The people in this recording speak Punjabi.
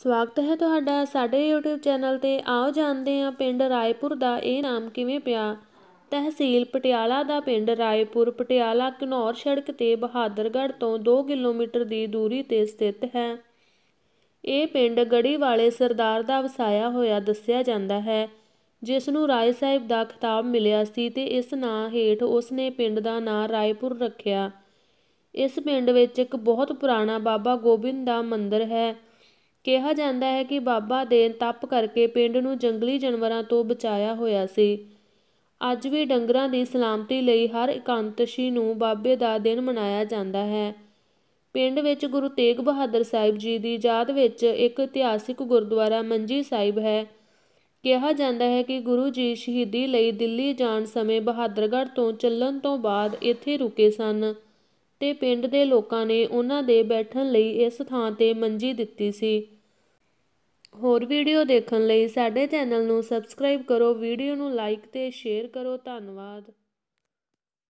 ਸਵਾਗਤ ਹੈ ਤੁਹਾਡਾ ਸਾਡੇ YouTube ਚੈਨਲ ਤੇ ਆਓ ਜਾਣਦੇ ਹਾਂ ਪਿੰਡ ਰਾਏਪੁਰ ਦਾ ਇਹ ਨਾਮ ਕਿਵੇਂ ਪਿਆ ਤਹਿਸੀਲ ਪਟਿਆਲਾ ਦਾ ਪਿੰਡ ਰਾਏਪੁਰ ਪਟਿਆਲਾ ਕਨੌਰ ਸੜਕ ਤੇ ਬਹਾਦਰਗੜ੍ਹ ਤੋਂ 2 ਕਿਲੋਮੀਟਰ ਦੀ ਦੂਰੀ ਤੇ ਸਥਿਤ ਹੈ ਇਹ ਪਿੰਡ ਗੜੀ ਵਾਲੇ ਸਰਦਾਰ ਦਾ ਵਸਾਇਆ ਹੋਇਆ ਦੱਸਿਆ ਜਾਂਦਾ ਹੈ ਜਿਸ ਨੂੰ ਰਾਏ ਸਾਹਿਬ ਦਾ ਖਿਤਾਬ ਮਿਲਿਆ ਸੀ ਤੇ ਇਸ ਨਾਂ ਹੇਠ ਉਸ ਨੇ ਪਿੰਡ ਦਾ ਨਾਂ ਰਾਏਪੁਰ ਰੱਖਿਆ ਇਸ ਪਿੰਡ ਵਿੱਚ ਇੱਕ ਬਹੁਤ ਪੁਰਾਣਾ ਬਾਬਾ ਗੋਬਿੰਦ ਦਾ ਮੰਦਿਰ ਹੈ ਕਿਹਾ ਜਾਂਦਾ ਹੈ ਕਿ ਬਾਬਾ ਦੇ ਤਪ ਕਰਕੇ ਪਿੰਡ ਨੂੰ ਜੰਗਲੀ ਜਾਨਵਰਾਂ ਤੋਂ ਬਚਾਇਆ ਹੋਇਆ ਸੀ ਅੱਜ ਵੀ ਡੰਗਰਾਂ ਦੀ ਸਲਾਮਤੀ ਲਈ ਹਰ ਇਕਾਂਤਸ਼ੀ ਨੂੰ ਬਾਬੇ ਦਾ ਦਿਨ ਮਨਾਇਆ ਜਾਂਦਾ ਹੈ ਪਿੰਡ ਵਿੱਚ ਗੁਰੂ ਤੇਗ ਬਹਾਦਰ ਸਾਹਿਬ ਜੀ ਦੀ ਯਾਦ ਵਿੱਚ ਇੱਕ ਇਤਿਹਾਸਿਕ ਗੁਰਦੁਆਰਾ ਮੰਜੀ ਸਾਹਿਬ ਹੈ ਕਿਹਾ ਜਾਂਦਾ ਹੈ ਕਿ ਗੁਰੂ ਜੀ ਸ਼ਹੀਦੀ ਲਈ ਦਿੱਲੀ ਜਾਣ ਸਮੇਂ ਬਹਾਦਰਗੜ੍ਹ ਤੋਂ ਚੱਲਣ ਤੋਂ ਬਾਅਦ ਇੱਥੇ ਰੁਕੇ ਸਨ ਤੇ ਪਿੰਡ ਦੇ ਲੋਕਾਂ ਨੇ ਉਹਨਾਂ ਦੇ ਬੈਠਣ ਲਈ ਇਸ ਥਾਂ ਤੇ ਮੰਜੀ ਦਿੱਤੀ ਸੀ ਹੋਰ ਵੀਡੀਓ ਦੇਖਣ ਲਈ ਸਾਡੇ ਚੈਨਲ ਨੂੰ ਸਬਸਕ੍ਰਾਈਬ ਕਰੋ ਵੀਡੀਓ ਨੂੰ ਲਾਈਕ ਤੇ ਸ਼ੇਅਰ ਕਰੋ ਧੰਨਵਾਦ